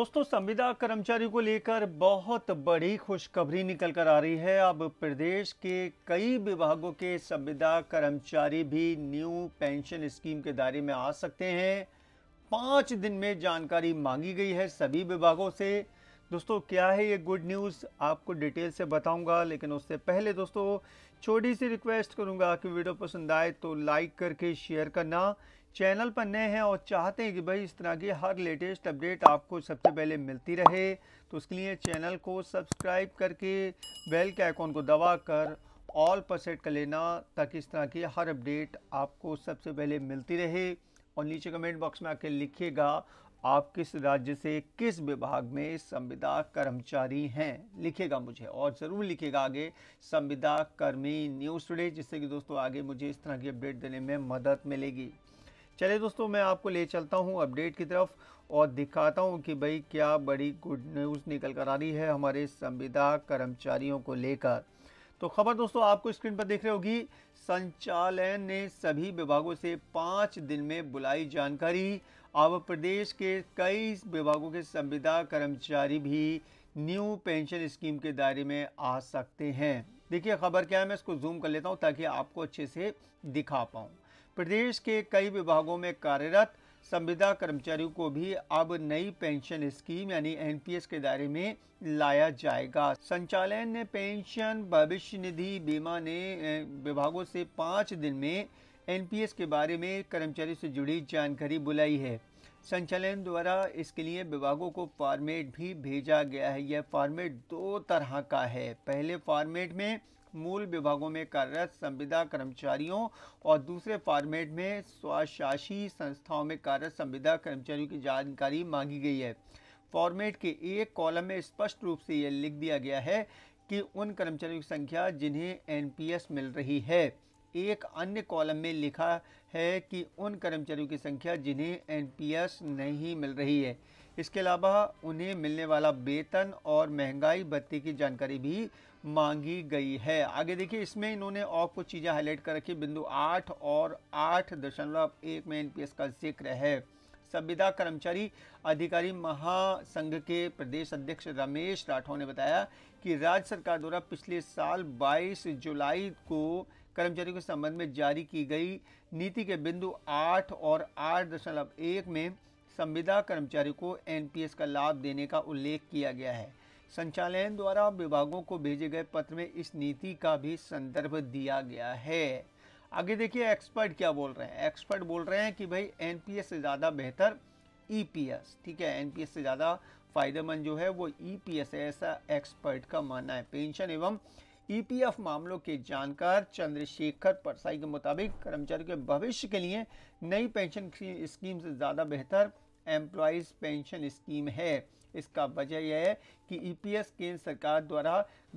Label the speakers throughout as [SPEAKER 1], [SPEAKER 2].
[SPEAKER 1] दोस्तों संविदा कर्मचारी को लेकर बहुत बड़ी खुशखबरी निकल कर आ रही है अब प्रदेश के कई विभागों के संविदा कर्मचारी भी न्यू पेंशन स्कीम के दायरे में आ सकते हैं पाँच दिन में जानकारी मांगी गई है सभी विभागों से दोस्तों क्या है ये गुड न्यूज़ आपको डिटेल से बताऊंगा लेकिन उससे पहले दोस्तों छोटी सी रिक्वेस्ट करूंगा कि वीडियो पसंद आए तो लाइक करके शेयर करना चैनल पर नए हैं और चाहते हैं कि भाई इस तरह की हर लेटेस्ट अपडेट आपको सबसे पहले मिलती रहे तो उसके लिए चैनल को सब्सक्राइब करके बेल के आइकॉन को दबा कर ऑल पर सेट कर लेना ताकि इस तरह की हर अपडेट आपको सबसे पहले मिलती रहे और नीचे कमेंट बॉक्स में आके लिखिएगा आप किस राज्य से किस विभाग में संविदा कर्मचारी हैं लिखिएगा मुझे और ज़रूर लिखिएगा आगे संविदा कर्मी न्यूज़ टुडे जिससे कि दोस्तों आगे मुझे इस तरह की अपडेट देने में मदद मिलेगी चले दोस्तों मैं आपको ले चलता हूँ अपडेट की तरफ और दिखाता हूँ कि भाई क्या बड़ी गुड न्यूज़ निकल कर आ रही है हमारे संविदा कर्मचारियों को लेकर तो खबर दोस्तों आपको स्क्रीन पर देख रहे होगी संचालन ने सभी विभागों से पाँच दिन में बुलाई जानकारी अब प्रदेश के कई विभागों के संविदा कर्मचारी भी न्यू पेंशन स्कीम के दायरे में आ सकते हैं देखिए खबर क्या है मैं इसको जूम कर लेता हूँ ताकि आपको अच्छे से दिखा पाऊँ प्रदेश के कई विभागों में कार्यरत संविदा कर्मचारियों को भी अब नई पेंशन स्कीम यानी एनपीएस के दायरे में लाया जाएगा संचालन ने पेंशन भविष्य निधि बीमा ने विभागों से पाँच दिन में एनपीएस के बारे में कर्मचारी से जुड़ी जानकारी बुलाई है संचालन द्वारा इसके लिए विभागों को फॉर्मेट भी भेजा गया है यह फॉर्मेट दो तरह का है पहले फॉर्मेट में मूल विभागों में कार्यरत संविदा कर्मचारियों और दूसरे फॉर्मेट में स्वशासी संस्थाओं में कार्यरत संविदा कर्मचारियों की जानकारी मांगी गई है फॉर्मेट के एक कॉलम में स्पष्ट रूप से यह लिख दिया गया है कि उन कर्मचारियों की संख्या जिन्हें एनपीएस मिल रही है एक अन्य कॉलम में लिखा है कि उन कर्मचारियों की संख्या जिन्हें एनपीएस नहीं मिल रही है इसके अलावा उन्हें मिलने वाला वेतन और महंगाई भत्ते की जानकारी भी मांगी गई है आगे देखिए इसमें इन्होंने और कुछ चीज़ें हाईलाइट कर रखी बिंदु आठ और आठ दशमलव एक में एनपीएस का जिक्र है संविदा कर्मचारी अधिकारी महासंघ के प्रदेश अध्यक्ष रमेश राठौर ने बताया कि राज्य सरकार द्वारा पिछले साल 22 जुलाई को कर्मचारियों के संबंध में जारी की गई नीति के बिंदु आठ और आठ दशमलव एक में संविदा कर्मचारी को एनपीएस का लाभ देने का उल्लेख किया गया है संचालन द्वारा विभागों को भेजे गए पत्र में इस नीति का भी संदर्भ दिया गया है आगे देखिए एक्सपर्ट क्या बोल रहे हैं एक्सपर्ट बोल रहे हैं कि भाई एनपीएस से ज़्यादा बेहतर ईपीएस e ठीक है एनपीएस से ज़्यादा फायदेमंद जो है वो ईपीएस e है ऐसा एक्सपर्ट का मानना है पेंशन एवं ईपीएफ मामलों के जानकार चंद्रशेखर परसाई के मुताबिक कर्मचारियों के भविष्य के लिए नई पेंशन स्कीम से ज़्यादा बेहतर एम्प्लॉयज़ पेंशन स्कीम है इसका वजह यह है कि ईपीएस केंद्र सरकार द्वारा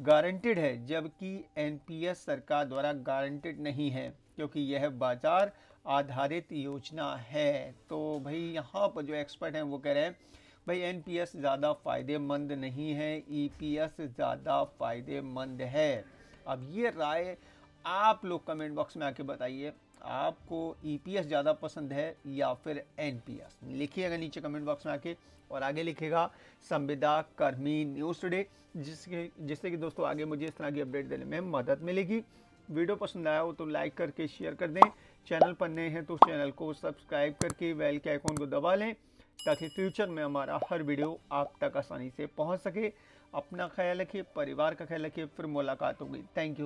[SPEAKER 1] गारंटेड है जबकि एनपीएस सरकार द्वारा गारंटेड नहीं है क्योंकि यह बाजार आधारित योजना है तो भाई यहाँ पर जो एक्सपर्ट हैं वो कह रहे हैं भाई एनपीएस ज़्यादा फ़ायदेमंद नहीं है ईपीएस e ज़्यादा फ़ायदेमंद है अब ये राय आप लोग कमेंट बॉक्स में आके बताइए आपको ईपीएस e ज़्यादा पसंद है या फिर एनपीएस लिखिएगा नीचे कमेंट बॉक्स में आके और आगे लिखेगा संविदा कर्मी न्यूज़ टुडे जिसके जिससे कि दोस्तों आगे मुझे इस तरह की अपडेट देने में मदद मिलेगी वीडियो पसंद आया हो तो लाइक करके शेयर कर दें चैनल पर नए हैं तो चैनल को सब्सक्राइब करके वेल के आइकॉन को दबा लें ताकि फ्यूचर में हमारा हर वीडियो आप तक आसानी से पहुंच सके अपना ख्याल रखिए परिवार का ख्याल रखिए फिर मुलाकात होगी थैंक यू